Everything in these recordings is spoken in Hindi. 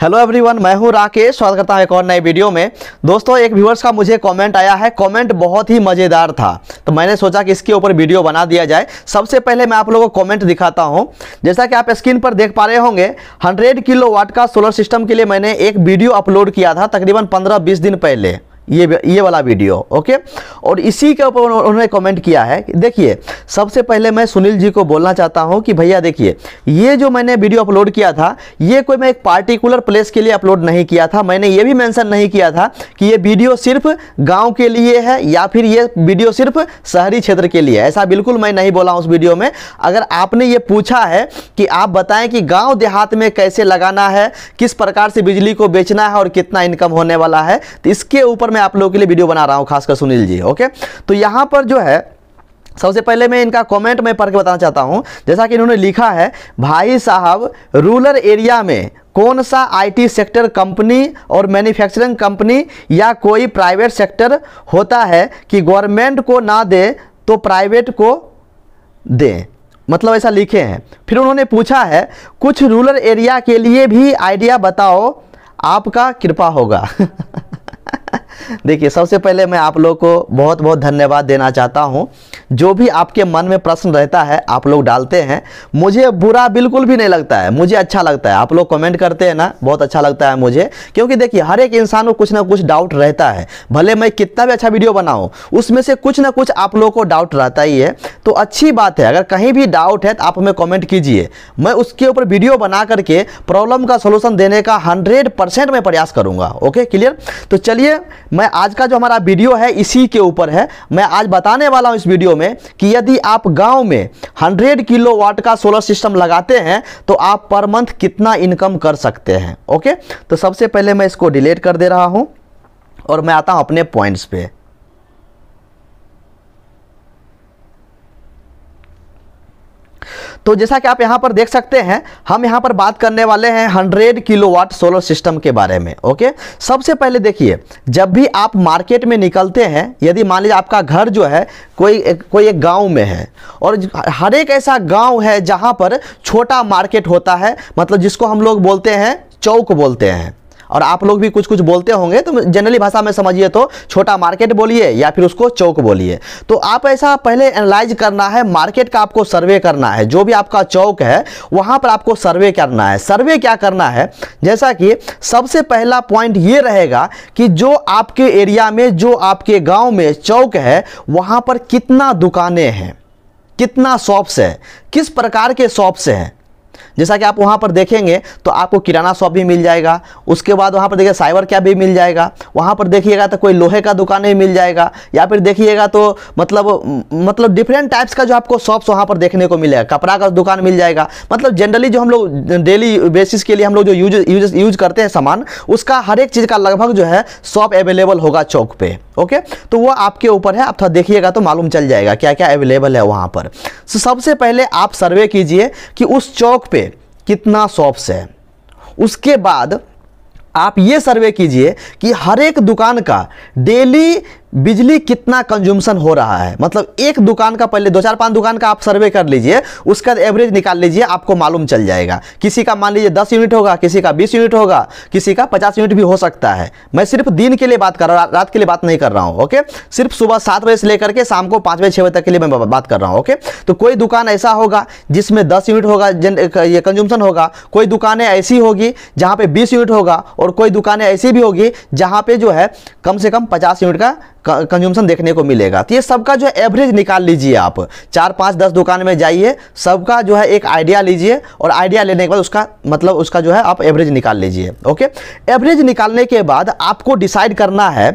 हेलो एवरीवन मैं हूं राकेश स्वागत करता हूं एक और नए वीडियो में दोस्तों एक व्यूअर्स का मुझे कमेंट आया है कमेंट बहुत ही मज़ेदार था तो मैंने सोचा कि इसके ऊपर वीडियो बना दिया जाए सबसे पहले मैं आप लोगों को कमेंट दिखाता हूं जैसा कि आप स्क्रीन पर देख पा रहे होंगे हंड्रेड किलो का सोलर सिस्टम के लिए मैंने एक वीडियो अपलोड किया था तकरीबन पंद्रह बीस दिन पहले ये ये वाला वीडियो ओके और इसी के ऊपर उन्होंने कमेंट किया है देखिए सबसे पहले मैं सुनील जी को बोलना चाहता हूँ कि भैया देखिए ये जो मैंने वीडियो अपलोड किया था ये कोई मैं एक पार्टिकुलर प्लेस के लिए अपलोड नहीं किया था मैंने ये भी मेंशन नहीं किया था कि ये वीडियो सिर्फ गाँव के लिए है या फिर ये वीडियो सिर्फ शहरी क्षेत्र के लिए ऐसा बिल्कुल मैं नहीं बोला उस वीडियो में अगर आपने ये पूछा है कि आप बताएं कि गाँव देहात में कैसे लगाना है किस प्रकार से बिजली को बेचना है और कितना इनकम होने वाला है तो इसके ऊपर मैं आप लोगों के लिए वीडियो बना रहा हूँ खासकर सुनील जी ओके तो यहाँ पर जो है सबसे पहले मैं इनका कमेंट में पढ़ के बताना चाहता हूँ जैसा कि इन्होंने लिखा है भाई साहब रूलर एरिया में कौन सा आईटी सेक्टर कंपनी और मैन्युफैक्चरिंग कंपनी या कोई प्राइवेट सेक्टर होता है कि गवर्नमेंट को ना दे तो प्राइवेट को दे मतलब ऐसा लिखे हैं फिर उन्होंने पूछा है कुछ रूरल एरिया के लिए भी आइडिया बताओ आपका कृपा होगा देखिए सबसे पहले मैं आप लोग को बहुत बहुत धन्यवाद देना चाहता हूँ जो भी आपके मन में प्रश्न रहता है आप लोग डालते हैं मुझे बुरा बिल्कुल भी नहीं लगता है मुझे अच्छा लगता है आप लोग कमेंट करते हैं ना बहुत अच्छा लगता है मुझे क्योंकि देखिए हर एक इंसान को कुछ ना कुछ डाउट रहता है भले मैं कितना भी अच्छा वीडियो बनाऊँ उसमें से कुछ ना कुछ आप लोगों को डाउट रहता ही है तो अच्छी बात है अगर कहीं भी डाउट है तो आप हमें कॉमेंट कीजिए मैं उसके ऊपर वीडियो बना करके प्रॉब्लम का सोल्यूशन देने का हंड्रेड मैं प्रयास करूँगा ओके क्लियर तो चलिए मैं आज का जो हमारा वीडियो है इसी के ऊपर है मैं आज बताने वाला हूँ इस वीडियो में कि यदि आप गांव में 100 किलो वाट का सोलर सिस्टम लगाते हैं तो आप पर मंथ कितना इनकम कर सकते हैं ओके तो सबसे पहले मैं इसको डिलीट कर दे रहा हूँ और मैं आता हूँ अपने पॉइंट्स पे तो जैसा कि आप यहाँ पर देख सकते हैं हम यहाँ पर बात करने वाले हैं 100 किलोवाट सोलर सिस्टम के बारे में ओके सबसे पहले देखिए जब भी आप मार्केट में निकलते हैं यदि मान लीजिए आपका घर जो है कोई एक, कोई एक गांव में है और हर एक ऐसा गांव है जहाँ पर छोटा मार्केट होता है मतलब जिसको हम लोग बोलते हैं चौक बोलते हैं और आप लोग भी कुछ कुछ बोलते होंगे तो जनरली भाषा में समझिए तो छोटा मार्केट बोलिए या फिर उसको चौक बोलिए तो आप ऐसा पहले एनालाइज करना है मार्केट का आपको सर्वे करना है जो भी आपका चौक है वहाँ पर आपको सर्वे करना है सर्वे क्या करना है जैसा कि सबसे पहला पॉइंट ये रहेगा कि जो आपके एरिया में जो आपके गाँव में चौक है वहाँ पर कितना दुकानें हैं कितना शॉप्स है किस प्रकार के शॉप्स हैं जैसा कि आप वहाँ पर देखेंगे तो आपको किराना शॉप भी मिल जाएगा उसके बाद वहाँ पर देखिए साइबर कैब भी मिल जाएगा वहाँ पर देखिएगा तो कोई लोहे का दुकान भी मिल जाएगा या फिर देखिएगा तो मतलब मतलब डिफरेंट टाइप्स का जो आपको शॉप्स वहाँ पर देखने को मिलेगा कपड़ा का दुकान मिल जाएगा मतलब जनरली जो हम लोग डेली बेसिस के लिए हम लोग जो यूज यूज यूज करते हैं सामान उसका हर एक चीज़ का लगभग जो है शॉप अवेलेबल होगा चौक पर ओके तो वो आपके ऊपर है आप थोड़ा देखिएगा तो मालूम चल जाएगा क्या क्या अवेलेबल है वहाँ पर सबसे पहले आप सर्वे कीजिए कि उस चौक पे कितना शॉप्स है उसके बाद आप ये सर्वे कीजिए कि हर एक दुकान का डेली बिजली कितना कंज्यूमशन हो रहा है मतलब एक दुकान का पहले दो चार पांच दुकान का आप सर्वे कर लीजिए उसका एवरेज निकाल लीजिए आपको मालूम चल जाएगा किसी का मान लीजिए दस यूनिट होगा किसी का बीस यूनिट होगा किसी का पचास यूनिट भी हो सकता है मैं सिर्फ दिन के लिए बात कर रहा हूँ रात के लिए बात नहीं कर रहा हूँ ओके सिर्फ सुबह सात बजे से लेकर के शाम को पाँच बजे छः बजे तक के लिए मैं बात कर रहा हूँ ओके तो कोई दुकान ऐसा होगा जिसमें दस यूनिट होगा ये कंज्यूमशन होगा कोई दुकानें ऐसी होगी जहाँ पर बीस यूनिट होगा और कोई दुकानें ऐसी भी होगी जहाँ पर जो है कम से कम पचास यूनिट का कंज्यूमसन देखने को मिलेगा तो ये सबका जो है एवरेज निकाल लीजिए आप चार पाँच दस दुकान में जाइए सबका जो है एक आइडिया लीजिए और आइडिया लेने के बाद उसका मतलब उसका जो है आप एवरेज निकाल लीजिए ओके एवरेज निकालने के बाद आपको डिसाइड करना है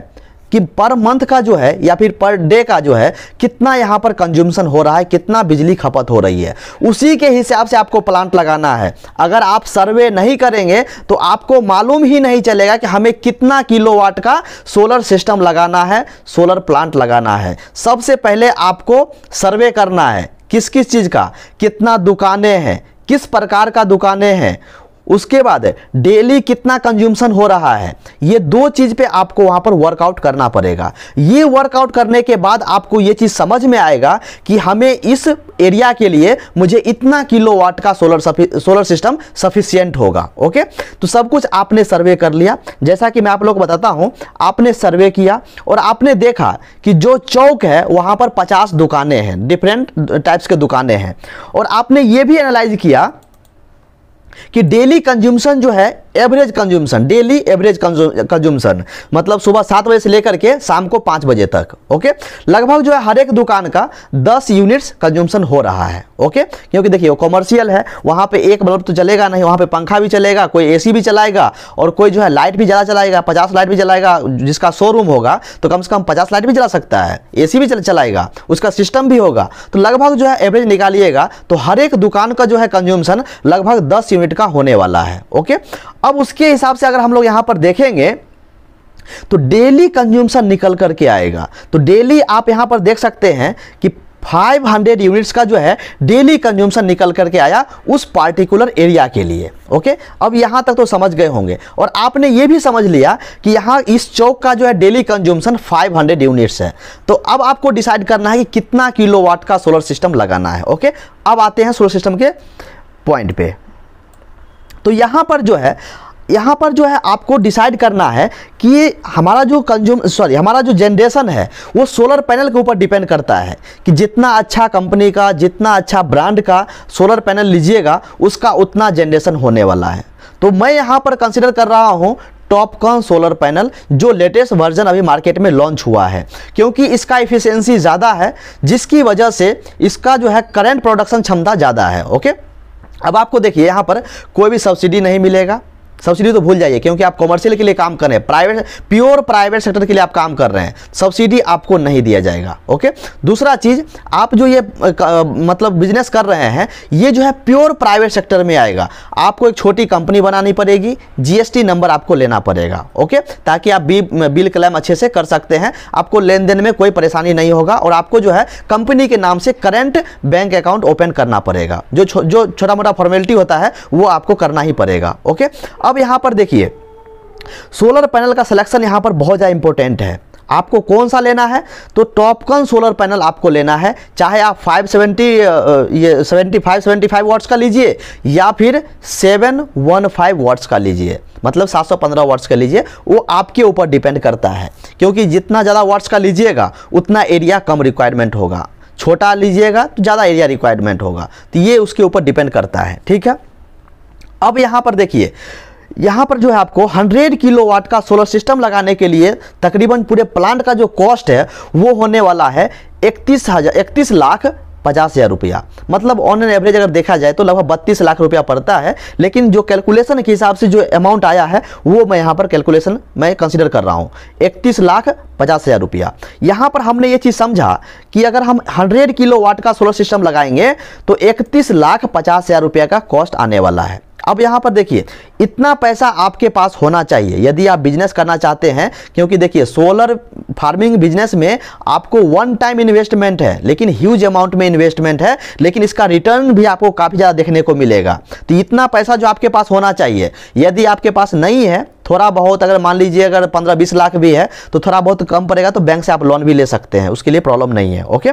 कि पर मंथ का जो है या फिर पर डे का जो है कितना यहाँ पर कंज्यूमशन हो रहा है कितना बिजली खपत हो रही है उसी के हिसाब से आपको प्लांट लगाना है अगर आप सर्वे नहीं करेंगे तो आपको मालूम ही नहीं चलेगा कि हमें कितना किलोवाट का सोलर सिस्टम लगाना है सोलर प्लांट लगाना है सबसे पहले आपको सर्वे करना है किस किस चीज़ का कितना दुकानें हैं किस प्रकार का दुकानें हैं उसके बाद डेली कितना कंज्यूमशन हो रहा है ये दो चीज़ पे आपको वहाँ पर वर्कआउट करना पड़ेगा ये वर्कआउट करने के बाद आपको ये चीज़ समझ में आएगा कि हमें इस एरिया के लिए मुझे इतना किलो वाट का सोलर सफी सोलर सिस्टम सफिशियंट होगा ओके तो सब कुछ आपने सर्वे कर लिया जैसा कि मैं आप लोग बताता हूँ आपने सर्वे किया और आपने देखा कि जो चौक है वहाँ पर पचास दुकानें हैं डिफरेंट टाइप्स के दुकानें हैं और आपने ये भी एनालाइज किया कि डेली कंज्यूमशन जो है average consumption daily average consumption मतलब सुबह सात बजे से लेकर के शाम को पाँच बजे तक ओके लगभग जो है हर एक दुकान का दस यूनिट्स कंज्यूमशन हो रहा है ओके क्योंकि देखिए वो कॉमर्शियल है वहाँ पे एक बल्ब तो चलेगा नहीं वहाँ पे पंखा भी चलेगा कोई एसी भी चलाएगा और कोई जो है लाइट भी ज़्यादा चलाएगा पचास लाइट भी जलाएगा जिसका शोरूम होगा तो कम से कम पचास लाइट भी जला सकता है ए भी चलाएगा उसका सिस्टम भी होगा तो लगभग जो है एवरेज निकालिएगा तो हर एक दुकान का जो है कंज्यूमशन लगभग दस यूनिट का होने वाला है ओके अब उसके हिसाब से अगर हम लोग यहाँ पर देखेंगे तो डेली कंज्यूमशन निकल करके आएगा तो डेली आप यहाँ पर देख सकते हैं कि 500 यूनिट्स का जो है डेली कंज्यूमशन निकल करके आया उस पार्टिकुलर एरिया के लिए ओके अब यहाँ तक तो समझ गए होंगे और आपने ये भी समझ लिया कि यहाँ इस चौक का जो है डेली कंज्यूमशन 500 यूनिट्स है तो अब आपको डिसाइड करना है कि कितना किलोवाट का सोलर सिस्टम लगाना है ओके अब आते हैं सोलर सिस्टम के पॉइंट पे तो यहाँ पर जो है यहाँ पर जो है आपको डिसाइड करना है कि हमारा जो कंज्यूम सॉरी हमारा जो जनरेशन है वो सोलर पैनल के ऊपर डिपेंड करता है कि जितना अच्छा कंपनी का जितना अच्छा ब्रांड का सोलर पैनल लीजिएगा उसका उतना जनरेशन होने वाला है तो मैं यहाँ पर कंसिडर कर रहा हूँ टॉपकॉन सोलर पैनल जो लेटेस्ट वर्जन अभी मार्केट में लॉन्च हुआ है क्योंकि इसका इफिशेंसी ज़्यादा है जिसकी वजह से इसका जो है करेंट प्रोडक्शन क्षमता ज़्यादा है ओके अब आपको देखिए यहाँ पर कोई भी सब्सिडी नहीं मिलेगा सब्सिडी तो भूल जाइए क्योंकि आप कॉमर्शियल के लिए काम कर रहे हैं प्राइवेट प्योर प्राइवेट सेक्टर के लिए आप काम कर रहे हैं सब्सिडी आपको नहीं दिया जाएगा ओके दूसरा चीज़ आप जो ये मतलब बिजनेस कर रहे हैं ये जो है प्योर प्राइवेट सेक्टर में आएगा आपको एक छोटी कंपनी बनानी पड़ेगी जीएसटी नंबर आपको लेना पड़ेगा ओके ताकि आप बी, बिल क्लेम अच्छे से कर सकते हैं आपको लेन देन में कोई परेशानी नहीं होगा और आपको जो है कंपनी के नाम से करेंट बैंक अकाउंट ओपन करना पड़ेगा जो छो, जो छोटा मोटा फॉर्मेलिटी होता है वो आपको करना ही पड़ेगा ओके अब अब यहाँ पर देखिए सोलर पैनल का सिलेक्शन यहाँ पर बहुत ज़्यादा इंपॉर्टेंट है आपको कौन सा लेना है तो टॉपकन सोलर पैनल आपको लेना है चाहे आप 570 ये 75 75 वाट्स का लीजिए या फिर 715 वाट्स का लीजिए मतलब 715 वाट्स का लीजिए वो आपके ऊपर डिपेंड करता है क्योंकि जितना ज़्यादा वाट्स का लीजिएगा उतना एरिया कम रिक्वायरमेंट होगा छोटा लीजिएगा तो ज़्यादा एरिया रिक्वायरमेंट होगा तो ये उसके ऊपर डिपेंड करता है ठीक है अब यहाँ पर देखिए यहाँ पर जो है आपको 100 किलोवाट का सोलर सिस्टम लगाने के लिए तकरीबन पूरे प्लांट का जो कॉस्ट है वो होने वाला है इकतीस हज़ार इकतीस लाख पचास हज़ार रुपया मतलब ऑन एन एवरेज अगर देखा जाए तो लगभग बत्तीस लाख रुपया पड़ता है लेकिन जो कैलकुलेशन के हिसाब से जो अमाउंट आया है वो मैं यहाँ पर कैलकुलेशन मैं कंसिडर कर रहा हूँ इकतीस लाख पचास हज़ार रुपया यहाँ पर हमने ये चीज़ समझा कि अगर हम हंड्रेड किलो वाट का सोलर सिस्टम लगाएंगे तो इकतीस लाख पचास हज़ार रुपया का कॉस्ट आने वाला है अब यहाँ पर देखिए इतना पैसा आपके पास होना चाहिए यदि आप बिजनेस करना चाहते हैं क्योंकि देखिए सोलर फार्मिंग बिजनेस में आपको वन टाइम इन्वेस्टमेंट है लेकिन ह्यूज अमाउंट में इन्वेस्टमेंट है लेकिन इसका रिटर्न भी आपको काफ़ी ज़्यादा देखने को मिलेगा तो इतना पैसा जो आपके पास होना चाहिए यदि आपके पास नहीं है थोड़ा बहुत अगर मान लीजिए अगर पंद्रह बीस लाख भी है तो थोड़ा बहुत कम पड़ेगा तो बैंक से आप लोन भी ले सकते हैं उसके लिए प्रॉब्लम नहीं है ओके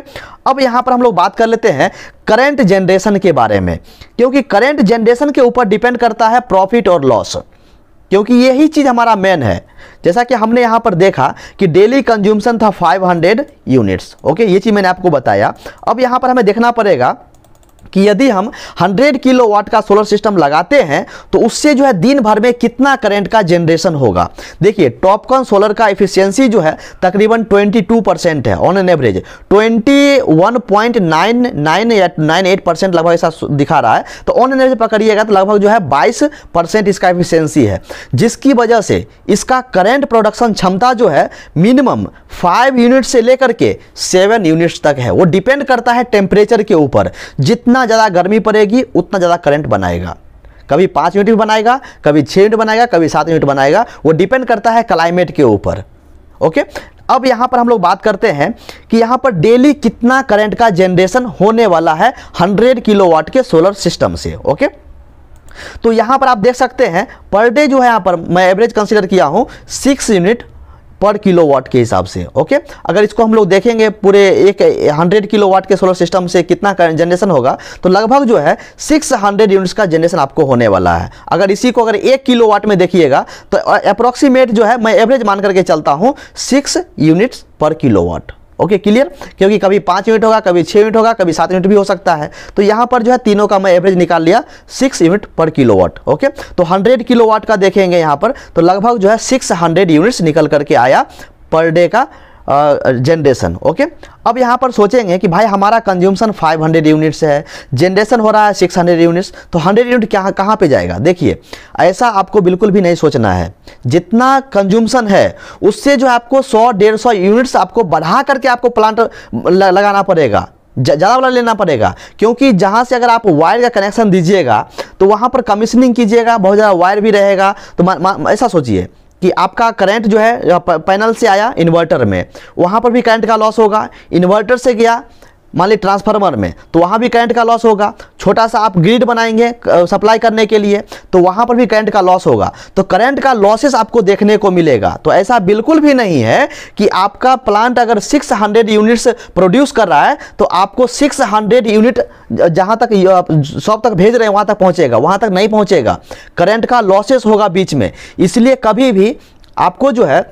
अब यहाँ पर हम लोग बात कर लेते हैं करेंट जनरेशन के बारे में क्योंकि करेंट जनरेशन के ऊपर डिपेंड करता है प्रॉफिट और लॉस क्योंकि यही चीज़ हमारा मेन है जैसा कि हमने यहाँ पर देखा कि डेली कंज्यूमशन था 500 यूनिट्स ओके ये चीज़ मैंने आपको बताया अब यहाँ पर हमें देखना पड़ेगा कि यदि हम 100 किलोवाट का सोलर सिस्टम लगाते हैं तो उससे जो है दिन भर में कितना करंट का जनरेशन होगा देखिए टॉपकॉन सोलर का एफिशिएंसी जो है तकरीबन 22 परसेंट है ऑन एन एवरेज 21.998 परसेंट लगभग ऐसा दिखा रहा है तो ऑन एन एवरेज पकड़िएगा तो लगभग जो है 22 परसेंट इसका एफिशियंसी है जिसकी वजह से इसका करेंट प्रोडक्शन क्षमता जो है मिनिमम फाइव यूनिट से लेकर के सेवन यूनिट्स तक है वो डिपेंड करता है टेम्परेचर के ऊपर जितना ज़्यादा गर्मी पड़ेगी उतना ज़्यादा करंट बनाएगा कभी पाँच यूनिट भी बनाएगा कभी छः यूनिट बनाएगा कभी सात यूनिट बनाएगा वो डिपेंड करता है क्लाइमेट के ऊपर ओके अब यहाँ पर हम लोग बात करते हैं कि यहाँ पर डेली कितना करंट का जनरेशन होने वाला है 100 किलोवाट के सोलर सिस्टम से ओके तो यहाँ पर आप देख सकते हैं पर डे जो है यहाँ पर मैं एवरेज कंसिडर किया हूँ सिक्स यूनिट पर किलोवाट के हिसाब से ओके अगर इसको हम लोग देखेंगे पूरे एक हंड्रेड किलोवाट के सोलर सिस्टम से कितना जनरेशन होगा तो लगभग जो है सिक्स हंड्रेड यूनिट्स का जनरेशन आपको होने वाला है अगर इसी को अगर एक किलो वाट में देखिएगा तो अप्रोक्सीमेट जो है मैं एवरेज मान करके चलता हूँ six units per kilo watt okay clear क्योंकि कभी पाँच यूनिट होगा कभी छः यूनिट होगा कभी सात यूनिट भी हो सकता है तो यहाँ पर जो है तीनों का मैं एवरेज निकाल लिया six unit per kilo okay तो हंड्रेड किलो का देखेंगे यहाँ पर तो लगभग जो है सिक्स हंड्रेड यूनिट्स निकल करके आया पर डे का जनरेशन ओके अब यहाँ पर सोचेंगे कि भाई हमारा कंज्यूमशन 500 हंड्रेड यूनिट्स है जनरेशन हो रहा है 600 यूनिट्स तो 100 यूनिट क्या कहाँ पे जाएगा देखिए ऐसा आपको बिल्कुल भी नहीं सोचना है जितना कंज्यूमशन है उससे जो आपको 100 डेढ़ सौ यूनिट्स आपको बढ़ा करके आपको प्लांट लगाना पड़ेगा ज़्यादा वाला लेना पड़ेगा क्योंकि जहाँ से अगर आप वायर का कनेक्शन दीजिएगा तो वहाँ पर कमीशनिंग कीजिएगा बहुत ज़्यादा वायर भी रहेगा तो ऐसा सोचिए कि आपका करंट जो है पैनल से आया इन्वर्टर में वहाँ पर भी करंट का लॉस होगा इन्वर्टर से गया मान ली ट्रांसफार्मर में तो वहाँ भी करंट का लॉस होगा छोटा सा आप ग्रिड बनाएंगे सप्लाई करने के लिए तो वहाँ पर भी करंट का लॉस होगा तो करंट का लॉसेस आपको देखने को मिलेगा तो ऐसा बिल्कुल भी नहीं है कि आपका प्लांट अगर 600 यूनिट्स प्रोड्यूस कर रहा है तो आपको 600 यूनिट जहाँ तक सब तक भेज रहे हैं वहाँ तक पहुँचेगा वहाँ तक नहीं पहुँचेगा करेंट का लॉसेस होगा बीच में इसलिए कभी भी आपको जो है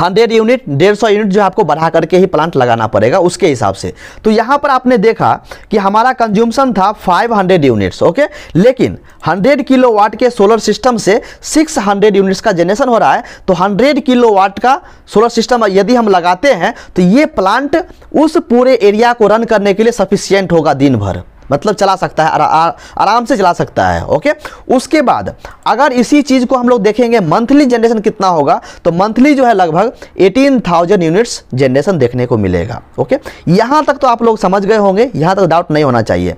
हंड्रेड हाँ, यूनिट डेढ़ सौ यूनिट जो आपको बढ़ा करके ही प्लांट लगाना पड़ेगा उसके हिसाब से तो यहाँ पर आपने देखा कि हमारा कंज्यूमशन था 500 यूनिट्स ओके लेकिन 100 वाट के सोलर सिस्टम से 600 यूनिट्स का जनरेशन हो रहा है तो 100 वाट का सोलर सिस्टम यदि हम लगाते हैं तो ये प्लांट उस पूरे एरिया को रन करने के लिए सफिशियंट होगा दिन भर मतलब चला सकता है आ, आ, आराम से चला सकता है ओके उसके बाद अगर इसी चीज़ को हम लोग देखेंगे मंथली जनरेशन कितना होगा तो मंथली जो है लगभग 18,000 यूनिट्स जनरेशन देखने को मिलेगा ओके यहाँ तक तो आप लोग समझ गए होंगे यहाँ तक डाउट नहीं होना चाहिए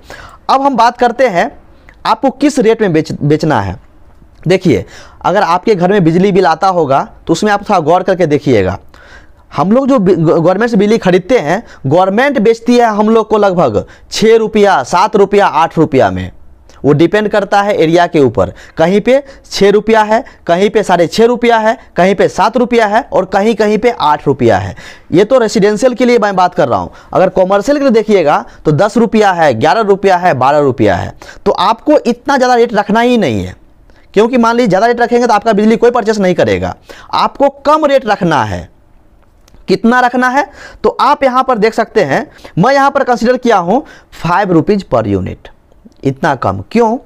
अब हम बात करते हैं आपको किस रेट में बेच बेचना है देखिए अगर आपके घर में बिजली बिल आता होगा तो उसमें आप थोड़ा गौर करके देखिएगा हम लोग जो गवर्नमेंट से बिजली खरीदते हैं गवर्नमेंट बेचती है हम लोग को लगभग छः रुपया सात रुपया आठ रुपया में वो डिपेंड करता है एरिया के ऊपर कहीं पे छः रुपया है कहीं पे साढ़े छः रुपया है कहीं पे सात रुपया है और कहीं कहीं पे आठ रुपया है ये तो रेसिडेंशियल के लिए मैं बात कर रहा हूँ अगर कॉमर्शियल के लिए देखिएगा तो दस रुपया है ग्यारह रुपया है बारह रुपया है तो आपको इतना ज़्यादा रेट रखना ही नहीं है क्योंकि मान लीजिए ज़्यादा रेट रखेंगे तो आपका बिजली कोई परचेस नहीं करेगा आपको कम रेट रखना है कितना रखना है तो आप यहाँ पर देख सकते हैं मैं यहाँ पर कंसिडर किया हूँ फाइव रुपीज़ पर यूनिट इतना कम क्यों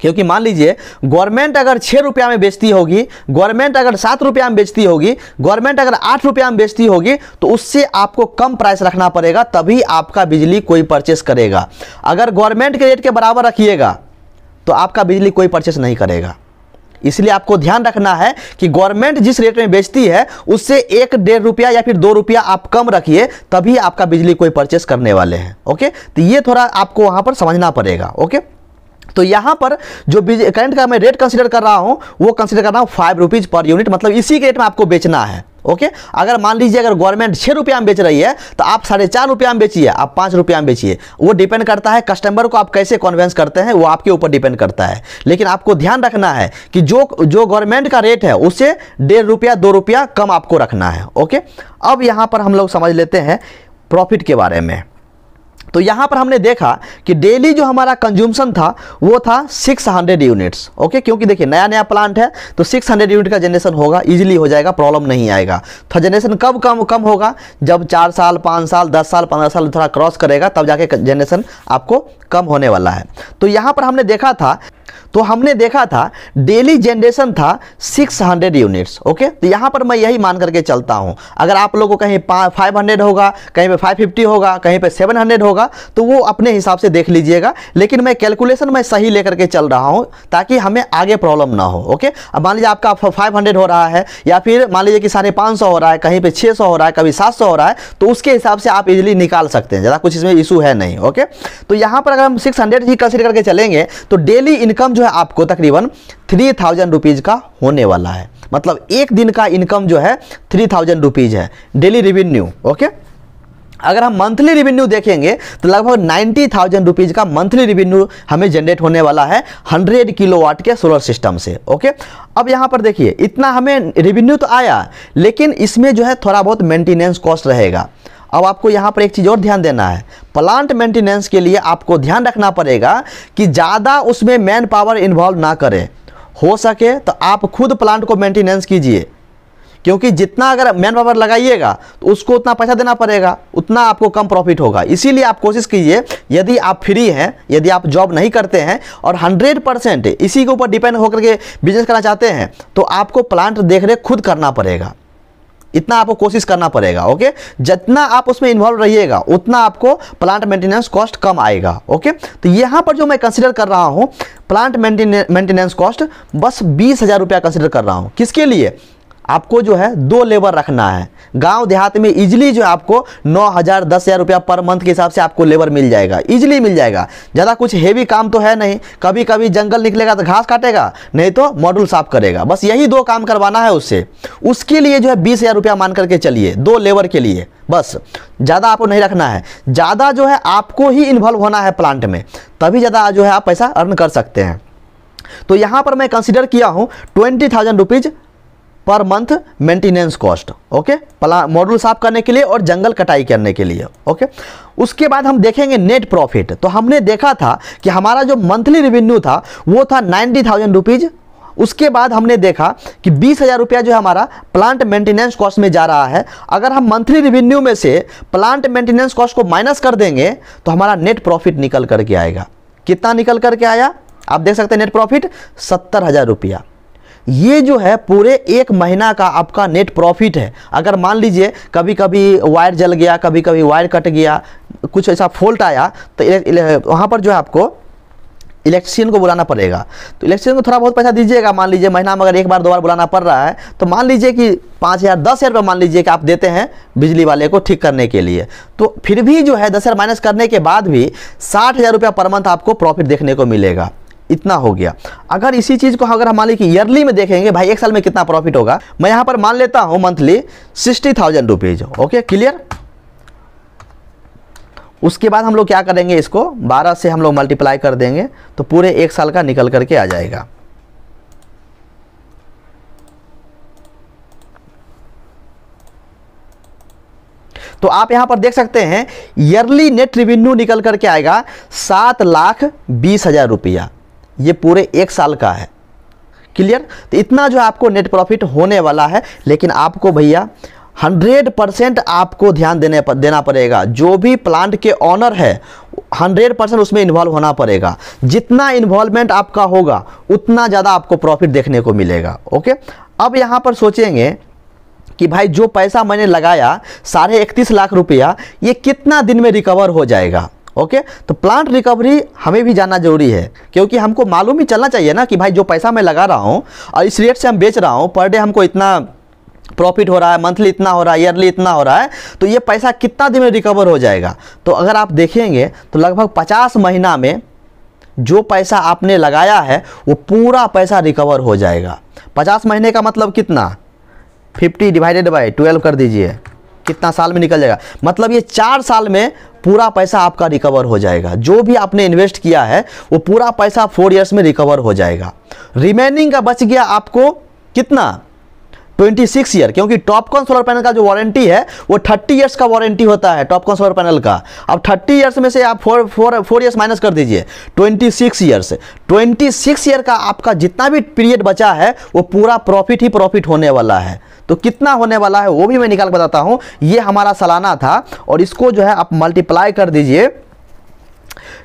क्योंकि मान लीजिए गवर्नमेंट अगर छः रुपया में बेचती होगी गवर्नमेंट अगर सात रुपया में बेचती होगी गवर्नमेंट अगर आठ रुपया में बेचती होगी तो उससे आपको कम प्राइस रखना पड़ेगा तभी आपका बिजली कोई परचेस करेगा अगर गवर्नमेंट के रेट के बराबर रखिएगा तो आपका बिजली कोई परचेस नहीं करेगा इसलिए आपको ध्यान रखना है कि गवर्नमेंट जिस रेट में बेचती है उससे एक डेढ़ रुपया या फिर दो रुपया आप कम रखिए तभी आपका बिजली कोई परचेस करने वाले हैं ओके तो ये थोड़ा आपको वहाँ पर समझना पड़ेगा ओके तो यहाँ पर जो करंट का मैं रेट कंसिडर कर रहा हूँ वो कंसिडर कर रहा हूँ फाइव रुपीज़ पर यूनिट मतलब इसी के रेट में आपको बेचना है ओके अगर मान लीजिए अगर गवर्नमेंट छः रुपया में बेच रही है तो आप साढ़े चार रुपया में बेचिए आप पाँच रुपया में बेचिए वो डिपेंड करता है कस्टमर को आप कैसे कॉन्वेंस करते हैं वो आपके ऊपर डिपेंड करता है लेकिन आपको ध्यान रखना है कि जो जो गवर्नमेंट का रेट है उससे डेढ़ रुपया दो रुपया कम आपको रखना है ओके अब यहाँ पर हम लोग समझ लेते हैं प्रॉफिट के बारे में तो यहाँ पर हमने देखा कि डेली जो हमारा कंज्यूमशन था वो था 600 यूनिट्स ओके क्योंकि देखिए नया नया प्लांट है तो 600 यूनिट का जनरेशन होगा इजीली हो जाएगा प्रॉब्लम नहीं आएगा तो जनरेशन कब कम कम होगा जब चार साल पाँच साल दस साल पंद्रह साल थोड़ा क्रॉस करेगा तब जाके जनरेशन आपको कम होने वाला है तो यहाँ पर हमने देखा था तो हमने देखा था डेली जनरेशन था 600 यूनिट्स ओके तो यहाँ पर मैं यही मान करके चलता हूँ अगर आप लोगों को कहीं फाइव हंड्रेड होगा कहीं पे फाइव फिफ्टी होगा कहीं पे सेवन हंड्रेड होगा तो वो अपने हिसाब से देख लीजिएगा लेकिन मैं कैलकुलेशन मैं सही लेकर के चल रहा हूँ ताकि हमें आगे प्रॉब्लम ना हो ओके अब मान लीजिए आपका फाइव हंड्रेड हो रहा है या फिर मान लीजिए कि साढ़े पाँच सौ हो रहा है कहीं पर छः सौ हो रहा है कभी सात सौ हो रहा है तो उसके हिसाब से आप इजिली निकाल सकते हैं ज़्यादा कुछ इसमें इशू है नहीं ओके तो यहाँ पर अगर हम सिक्स हंड्रेड ही कंसिडर करके चलेंगे तो डेली इनकम जो है आपको तकरीबन थ्री थाउजेंड रुपीज़ का होने वाला है मतलब एक दिन का इनकम जो है थ्री थाउजेंड रुपीज़ है डेली रेवेन्यू ओके अगर हम मंथली रिवेन्यू देखेंगे तो लगभग नाइन्टी थाउजेंड रुपीज़ का मंथली रिवेन्यू हमें जनरेट होने वाला है हंड्रेड किलोवाट के सोलर सिस्टम से ओके अब यहाँ पर देखिए इतना हमें रिवेन्यू तो आया लेकिन इसमें जो है थोड़ा बहुत मेंटेनेंस कॉस्ट रहेगा अब आपको यहाँ पर एक चीज़ और ध्यान देना है प्लांट मेंटेनेंस के लिए आपको ध्यान रखना पड़ेगा कि ज़्यादा उसमें मैन पावर इन्वॉल्व ना करें हो सके तो आप खुद प्लांट को मेंटेनेंस कीजिए क्योंकि जितना अगर मैन पावर लगाइएगा तो उसको उतना पैसा देना पड़ेगा उतना आपको कम प्रॉफिट होगा इसीलिए आप कोशिश कीजिए यदि आप फ्री हैं यदि आप जॉब नहीं करते हैं और 100 परसेंट इसी के ऊपर डिपेंड होकर के बिजनेस करना चाहते हैं तो आपको प्लांट देख खुद करना पड़ेगा इतना आपको कोशिश करना पड़ेगा ओके जितना आप उसमें इन्वॉल्व रहिएगा उतना आपको प्लांट मेंटेनेंस कॉस्ट कम आएगा ओके तो यहाँ पर जो मैं कंसिडर कर रहा हूँ प्लांट मेंटेनेंस कॉस्ट बस बीस हज़ार रुपया कंसिडर कर रहा हूँ किसके लिए आपको जो है दो लेबर रखना है गांव देहात में इजली जो है आपको नौ हज़ार दस हज़ार रुपया पर मंथ के हिसाब से आपको लेबर मिल जाएगा इजली मिल जाएगा ज़्यादा कुछ हेवी काम तो है नहीं कभी कभी जंगल निकलेगा तो घास काटेगा नहीं तो मॉडल साफ करेगा बस यही दो काम करवाना है उससे उसके लिए जो है बीस हज़ार रुपया मान करके चलिए दो लेबर के लिए बस ज़्यादा आपको नहीं रखना है ज़्यादा जो है आपको ही इन्वॉल्व होना है प्लांट में तभी ज़्यादा जो है आप पैसा अर्न कर सकते हैं तो यहाँ पर मैं कंसिडर किया हूँ twenty thousand rupees per month maintenance cost okay प्ला मॉडल साफ करने के लिए और जंगल कटाई करने के लिए ओके उसके बाद हम देखेंगे नेट प्रॉफिट तो हमने देखा था कि हमारा जो मंथली रिवेन्यू था वो था नाइन्टी थाउजेंड रुपीज़ उसके बाद हमने देखा कि बीस हज़ार रुपया जो है हमारा प्लांट मेंटेनेंस कॉस्ट में जा रहा है अगर हम मंथली रेवेन्यू में से प्लांट मेंटेनेंस कॉस्ट को माइनस कर देंगे तो हमारा नेट प्रॉफिट निकल करके आएगा कितना निकल करके आया आप देख सकते हैं नेट प्रॉफिट सत्तर हज़ार रुपया ये जो है पूरे एक महीना का आपका नेट प्रॉफिट है अगर मान लीजिए कभी कभी वायर जल गया कभी कभी वायर कट गया कुछ ऐसा फॉल्ट आया तो वहाँ पर जो है आपको इलेक्ट्रिशियन को बुलाना पड़ेगा तो इलेक्ट्रिशियन को थोड़ा बहुत पैसा दीजिएगा मान लीजिए महीना में अगर एक बार दो बार बुलाना पड़ रहा है तो मान लीजिए कि पाँच हज़ार दस हज़ार रुपये मान लीजिए कि आप देते हैं बिजली वाले को ठीक करने के लिए तो फिर भी जो है दस हज़ार माइनस करने के बाद भी साठ हज़ार रुपया पर मंथ आपको प्रॉफिट देखने को मिलेगा इतना हो गया अगर इसी चीज़ को अगर हम मान ईयरली में देखेंगे भाई एक साल में कितना प्रॉफिट होगा मैं यहां पर मान लेता हूं monthly sixty thousand rupees okay clear उसके बाद हम लोग क्या करेंगे इसको बारह से हम लोग मल्टीप्लाई कर देंगे तो पूरे एक साल का निकल करके आ जाएगा तो आप यहां पर देख सकते हैं ईयरली नेट रिवेन्यू निकल करके आएगा सात लाख बीस हजार रुपया ये पूरे एक साल का है क्लियर तो इतना जो आपको नेट प्रॉफिट होने वाला है लेकिन आपको भैया हंड्रेड परसेंट आपको ध्यान देने पर देना पड़ेगा जो भी प्लांट के ऑनर है हंड्रेड परसेंट उसमें इन्वॉल्व होना पड़ेगा जितना इन्वॉल्वमेंट आपका होगा उतना ज़्यादा आपको प्रॉफिट देखने को मिलेगा ओके अब यहाँ पर सोचेंगे कि भाई जो पैसा मैंने लगाया साढ़े इकतीस लाख रुपया ये कितना दिन में रिकवर हो जाएगा ओके तो प्लांट रिकवरी हमें भी जानना जरूरी है क्योंकि हमको मालूम ही चलना चाहिए ना कि भाई जो पैसा मैं लगा रहा हूँ और इस रेट से हम बेच रहा हूँ पर डे हमको इतना प्रॉफिट हो रहा है मंथली इतना हो रहा है ईयरली इतना हो रहा है तो ये पैसा कितना दिन में रिकवर हो जाएगा तो अगर आप देखेंगे तो लगभग पचास महीना में जो पैसा आपने लगाया है वो पूरा पैसा रिकवर हो जाएगा पचास महीने का मतलब कितना फिफ्टी डिवाइडेड बाई ट्वेल्व कर दीजिए कितना साल में निकल जाएगा मतलब ये चार साल में पूरा पैसा आपका रिकवर हो जाएगा जो भी आपने इन्वेस्ट किया है वो पूरा पैसा फोर ईयर्स में रिकवर हो जाएगा रिमेनिंग का बच गया आपको कितना ट्वेंटी सिक्स ईयर क्योंकि टॉप कॉन सोलर पैनल का जो वारंटी है वो थर्टी ईयर्स का वारंटी होता है टॉप कॉन सोलर पैनल का अब थर्टी ईयर्स में से आप four four four years minus कर दीजिए twenty six years twenty six year का आपका जितना भी पीरियड बचा है वो पूरा प्रॉफिट ही प्रॉफिट होने वाला है तो कितना होने वाला है वो भी मैं निकाल बताता हूँ ये हमारा सालाना था और इसको जो है आप मल्टीप्लाई कर दीजिए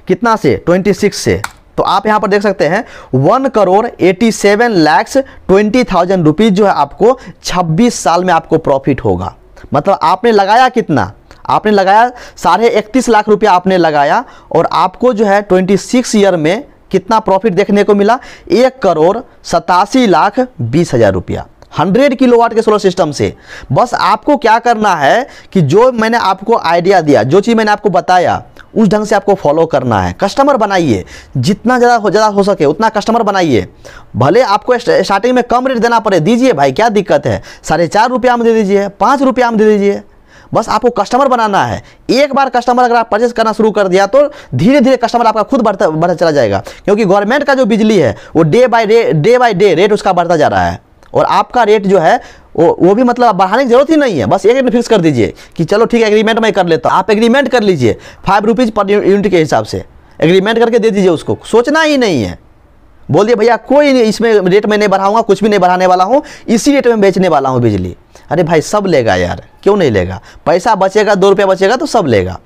कितना से सिक्स से तो आप यहां पर देख सकते हैं one crore eighty seven lakhs twenty thousand rupees जो है आपको छब्बीस साल में आपको प्रॉफिट होगा मतलब आपने लगाया कितना आपने लगाया साढ़े इकतीस लाख रुपया आपने लगाया और आपको जो है ट्वेंटी सिक्स ईयर में कितना प्रॉफिट देखने को मिला एक करोड़ सतासी लाख बीस हज़ार रुपया हंड्रेड किलोवाट के सोलर सिस्टम से बस आपको क्या करना है कि जो मैंने आपको आइडिया दिया जो चीज़ मैंने आपको बताया उस ढंग से आपको फॉलो करना है कस्टमर बनाइए जितना ज़्यादा हो ज़्यादा हो सके उतना कस्टमर बनाइए भले आपको स्टार्टिंग में कम रेट देना पड़े दीजिए भाई क्या दिक्कत है साढ़े चार रुपया में दे दीजिए पाँच रुपया में दे दीजिए बस आपको कस्टमर बनाना है एक बार कस्टमर अगर आप परचेस करना शुरू कर दिया तो धीरे धीरे कस्टमर आपका खुद बढ़ता बढ़ता चला जाएगा क्योंकि गवर्नमेंट का जो बिजली है वो day by day day by day rate उसका बढ़ता जा रहा है और आपका रेट जो है वो वो भी मतलब बढ़ाने की जरूरत ही नहीं है बस एक रेट फिक्स कर दीजिए कि चलो ठीक है एग्रीमेंट मैं कर लेता हूँ आप एग्रीमेंट कर लीजिए फाइव रुपीज़ पर यूनिट के हिसाब से एग्रीमेंट करके दे दीजिए उसको सोचना ही नहीं है बोल दिए भैया कोई नहीं इसमें रेट में नहीं बढ़ाऊंगा कुछ भी नहीं बढ़ाने वाला हूँ इसी रेट में बेचने वाला हूँ बिजली अरे भाई सब लेगा यार क्यों नहीं लेगा पैसा बचेगा दो रुपया बचेगा तो सब लेगा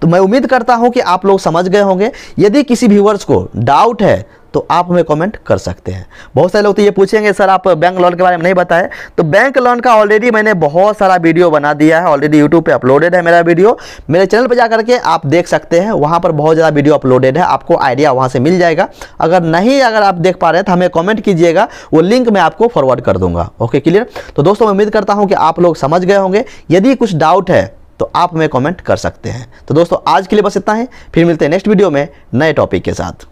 तो मैं उम्मीद करता हूँ कि आप लोग समझ गए होंगे यदि किसी व्यूवर्स को डाउट है तो आप हमें कमेंट कर सकते हैं बहुत सारे लोग तो ये पूछेंगे सर आप बैंक लोन के बारे में नहीं बताएं तो बैंक लोन का ऑलरेडी मैंने बहुत सारा वीडियो बना दिया है ऑलरेडी यूट्यूब पर अपलोडेड है मेरा वीडियो मेरे चैनल पर जाकर के आप देख सकते हैं वहाँ पर बहुत ज़्यादा वीडियो अपलोडेड है आपको आइडिया वहाँ से मिल जाएगा अगर नहीं अगर आप देख पा रहे हैं तो हमें कॉमेंट कीजिएगा वो लिंक मैं आपको फॉरवर्ड कर दूंगा ओके क्लियर तो दोस्तों मैं उम्मीद करता हूँ कि आप लोग समझ गए होंगे यदि कुछ डाउट है तो आप हमें कमेंट कर सकते हैं तो दोस्तों आज के लिए बस इतना है फिर मिलते हैं नेक्स्ट वीडियो में नए टॉपिक के साथ